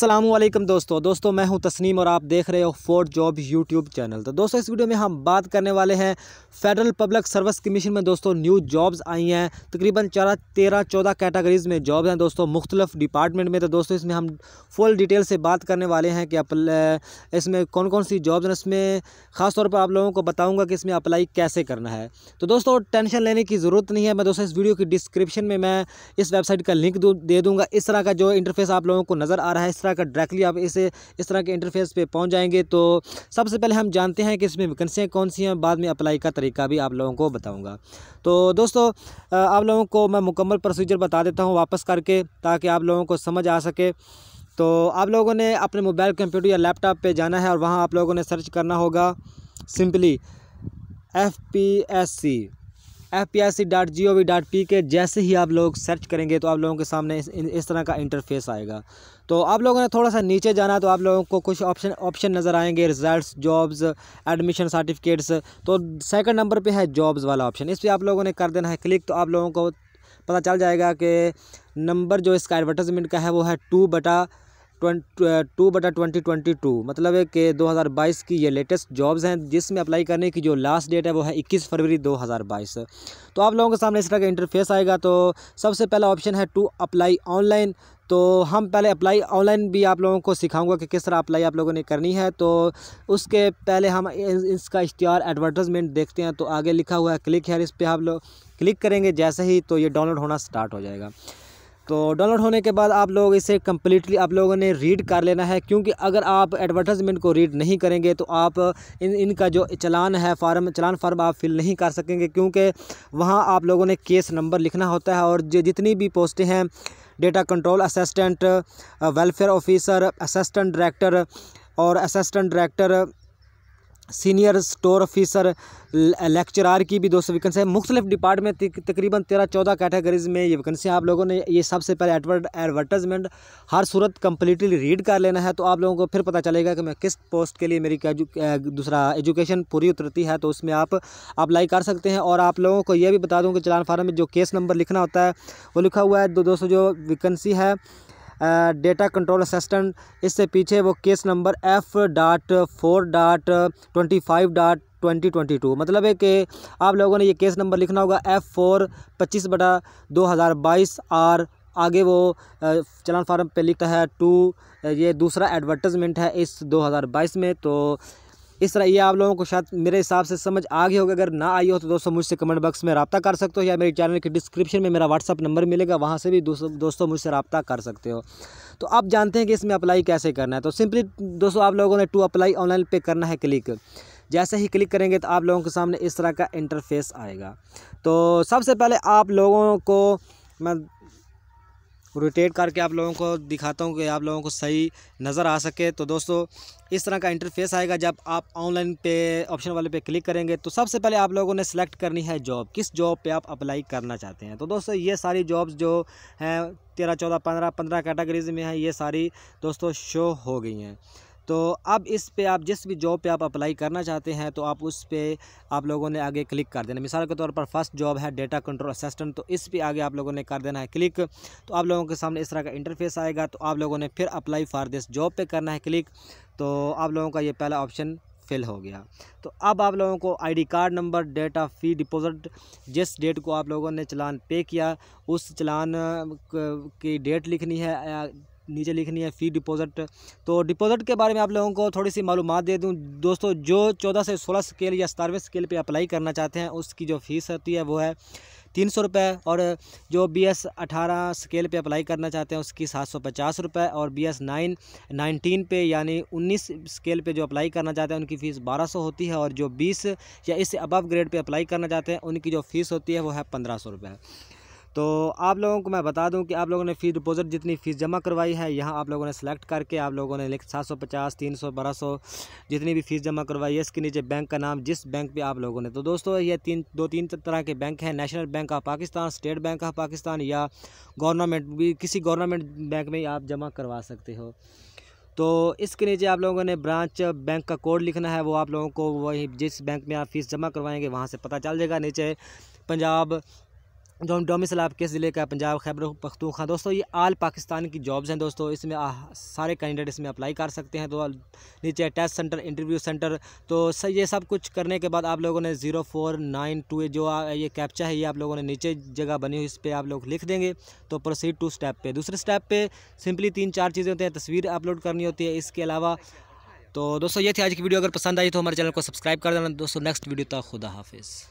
सलामकुम दोस्तों दोस्तों मैं हूं तस्नीम और आप देख रहे हो फोर्ड जॉब यूट्यूब चैनल तो दोस्तों इस वीडियो में हम बात करने वाले हैं फेडरल पब्लिक सर्विस कमीशन में दोस्तों न्यू जॉब्स आई हैं तकरीबन चार तेरह चौदह कैटेगरीज़ में जॉब हैं दोस्तों मुख्तलिफ डिपार्टमेंट में तो दोस्तों इसमें हम फुल डिटेल से बात करने वाले हैं कि इसमें कौन कौन सी जॉब्स हैं इसमें ख़ासतौर पर आप लोगों को बताऊँगा कि इसमें अप्लाई कैसे करना है तो दोस्तों टेंशन लेने की ज़रूरत नहीं है मैं दोस्तों इस वीडियो की डिस्क्रिप्शन में मैं इस वेबसाइट का लिंक दे दूँगा इस तरह का जो इंटरफेस आप लोगों को नज़र आ रहा है इस तरह का डायरेक्टली आप इसे इस तरह के इंटरफेस पे पहुंच जाएंगे तो सबसे पहले हम जानते हैं कि इसमें वैकेंसियाँ कौन सी हैं बाद में अप्लाई का तरीका भी आप लोगों को बताऊँगा तो दोस्तों आप लोगों को मैं मुकम्मल प्रोसीजर बता देता हूँ वापस करके ताकि आप लोगों को समझ आ सके तो आप लोगों ने अपने मोबाइल कंप्यूटर या लैपटॉप पे जाना है और वहाँ आप लोगों ने सर्च करना होगा simply F P S C F P S C dot G O V dot P K जैसे ही आप लोग सर्च करेंगे तो आप लोगों के सामने इस, इस तरह का इंटरफेस आएगा तो आप लोगों ने थोड़ा सा नीचे जाना तो आप लोगों को कुछ ऑप्शन ऑप्शन नज़र आएंगे रिजल्ट्स जॉब्स एडमिशन सर्टिफिकेट्स तो सेकंड नंबर पे है जॉब्स वाला ऑप्शन इस पर आप लोगों ने कर देना है क्लिक तो आप लोगों को पता चल जाएगा कि नंबर जो इसका एडवर्टाइजमेंट का है वो है टू बटा टू बटा ट्वेंटी ट्वेंटी टू मतलब है कि 2022 की ये लेटेस्ट जॉब्स हैं जिसमें अप्लाई करने की जो लास्ट डेट है वो है 21 फरवरी 2022 तो आप लोगों के सामने इस तरह का इंटरफेस आएगा तो सबसे पहला ऑप्शन है टू अप्लाई ऑनलाइन तो हम पहले अप्लाई ऑनलाइन भी आप लोगों को सिखाऊंगा कि किस तरह अप्लाई आप लोगों ने करनी है तो उसके पहले हम इसका इश्तिहार एडवर्टाइजमेंट देखते हैं तो आगे लिखा हुआ है क्लिक है इस पर आप लोग क्लिक करेंगे जैसे ही तो ये डाउनलोड होना स्टार्ट हो जाएगा तो डाउनलोड होने के बाद आप लोग इसे कम्प्लीटली आप लोगों ने रीड कर लेना है क्योंकि अगर आप एडवर्टाइजमेंट को रीड नहीं करेंगे तो आप इन इनका जो चलान है फार्म चलान फार्म आप फिल नहीं कर सकेंगे क्योंकि वहाँ आप लोगों ने केस नंबर लिखना होता है और जो जितनी भी पोस्टें हैं data control assistant welfare officer assistant director और assistant director senior store officer lecturer की भी दोस्तों वैकेंसी है मुख्तलिफ डिपार्टमेंट तकरीबन तेरह चौदह कैटेगरीज में ये वैकेंसी आप लोगों ने ये सबसे पहले एडवर्ट एडवर्टाइजमेंट हर सूरत कम्प्लीटली रीड कर लेना है तो आप लोगों को फिर पता चलेगा कि मैं किस पोस्ट के लिए मेरी दूसरा एजुकेशन पूरी उतरती है तो उसमें आप अप्लाई कर सकते हैं और आप लोगों को यह भी बता दूँ कि चलान फार्म में जो केस नंबर लिखना होता है वो लिखा हुआ है दो, दोस्तों जो वैकेंसी है डेटा कंट्रोल असिस्टेंट इससे पीछे वो case number F dot four dot twenty five dot twenty twenty two मतलब है कि आप लोगों ने ये केस नंबर लिखना होगा एफ़ फोर पच्चीस बटा दो हज़ार बाईस आर आगे वो चलान फार्म पे लिखता है टू ये दूसरा एडवर्टाइजमेंट है इस 2022 में तो इस तरह ये आप लोगों को शायद मेरे हिसाब से समझ आ गई होगी अगर ना आई हो तो दोस्तों मुझसे कमेंट बॉक्स में रबता कर सकते हो या मेरे चैनल के डिस्क्रिप्शन में मेरा व्हाट्सअप नंबर मिलेगा वहाँ से भी दोस्तों मुझसे रबता कर सकते हो तो आप जानते हैं कि इसमें अप्लाई कैसे करना है तो सिंपली दोस्तों आप लोगों ने टू अप्लाई ऑनलाइन पे करना है क्लिक जैसे ही क्लिक करेंगे तो आप लोगों के सामने इस तरह का इंटरफेस आएगा तो सबसे पहले आप लोगों को मैं रोटेट करके आप लोगों को दिखाता हूँ कि आप लोगों को सही नज़र आ सके तो दोस्तों इस तरह का इंटरफेस आएगा जब आप ऑनलाइन पे ऑप्शन वाले पे क्लिक करेंगे तो सबसे पहले आप लोगों ने सेलेक्ट करनी है जॉब किस जॉब पे आप अप्लाई करना चाहते हैं तो दोस्तों ये सारी जॉब्स जो हैं तेरह चौदह पंद्रह पंद्रह कैटेगरीज में हैं ये सारी दोस्तों शो हो गई हैं तो अब इस पे आप जिस भी जॉब पे आप अप्लाई करना चाहते हैं तो आप उस पे आप लोगों ने आगे क्लिक कर देना मिसाल के तौर पर फर्स्ट जॉब है डेटा कंट्रोल असिस्टेंट तो इस पे आगे आप लोगों ने कर देना है क्लिक तो आप लोगों के सामने इस तरह का इंटरफेस आएगा तो आप लोगों ने फिर अप्लाई फॉर दिस जॉब पर करना है क्लिक तो आप लोगों का ये पहला ऑप्शन फिल हो गया तो अब आप लोगों को ID card number date of fee deposit जिस डेट को आप लोगों ने चलान पे किया उस चलान की डेट लिखनी है नीचे लिखनी है फ़ी डिपॉज़िट तो डिपॉज़िट के बारे में आप लोगों को थोड़ी सी मालूम दे दूँ दोस्तों जो चौदह से सोलह स्केल या सतारवें स्केल पर अप्लाई करना चाहते हैं उसकी जो फ़ीस होती है वो है तीन सौ रुपये और जो बी एस अठारह स्केल पे अप्लाई करना चाहते हैं उसकी सात सौ पचास रुपये और बी एस नाइन नाइनटीन पे यानी उन्नीस स्केल पे जो अप्लाई करना चाहते हैं उनकी फ़ीस बारह सौ होती है और जो बीस या इससे अबव ग्रेड पे अप्लाई करना चाहते हैं उनकी जो फ़ीस होती है वो है पंद्रह सौ रुपये तो आप लोगों को मैं बता दूं कि आप लोगों ने फ़ी डिपॉज़िट जितनी फ़ीस जमा करवाई है यहाँ आप लोगों ने सेलेक्ट करके आप लोगों ने लिख सात सौ पचास तीन सौ बारह सौ जितनी भी फ़ीस जमा करवाई है इसके नीचे बैंक का नाम जिस बैंक पे आप लोगों ने तो दोस्तों ये तीन दो तीन तरह के बैंक हैं national bank of Pakistan state bank of Pakistan या गवर्नमेंट भी किसी गवर्नमेंट बैंक में आप जमा करवा सकते हो तो इसके नीचे आप लोगों ने ब्रांच बैंक का कोड लिखना है वो आप लोगों को वही जिस बैंक में आप फ़ीस जमा करवाएंगे वहाँ से पता चल जाएगा नीचे पंजाब जो हम डोमिसल किस ज़िले का पंजाब खैबर पख्तूखा दोस्तों ये आल पाकिस्तान की जॉब्स हैं दोस्तों इसमें आ, सारे कैंडिडेट इसमें अप्लाई कर सकते हैं तो नीचे टेस्ट सेंटर इंटरव्यू सेंटर तो स, ये सब कुछ करने के बाद आप लोगों ने ज़ीरो फोर नाइन टू जो आ, ये कैप्चा है ये आप लोगों ने नीचे जगह बनी हुई इस पर आप लोग लिख देंगे तो प्रोसीड टू स्टेप पर दूसरे स्टेप पर सिंपली तीन चार चीज़ें होती हैं तस्वीर अपलोड करनी होती है इसके अलावा तो दोस्तों ये थी आज की वीडियो अगर पसंद आई तो हमारे चैनल को सब्सक्राइब कर देना दोस्तों नेक्स्ट वीडियो तक खुदा हाफिज़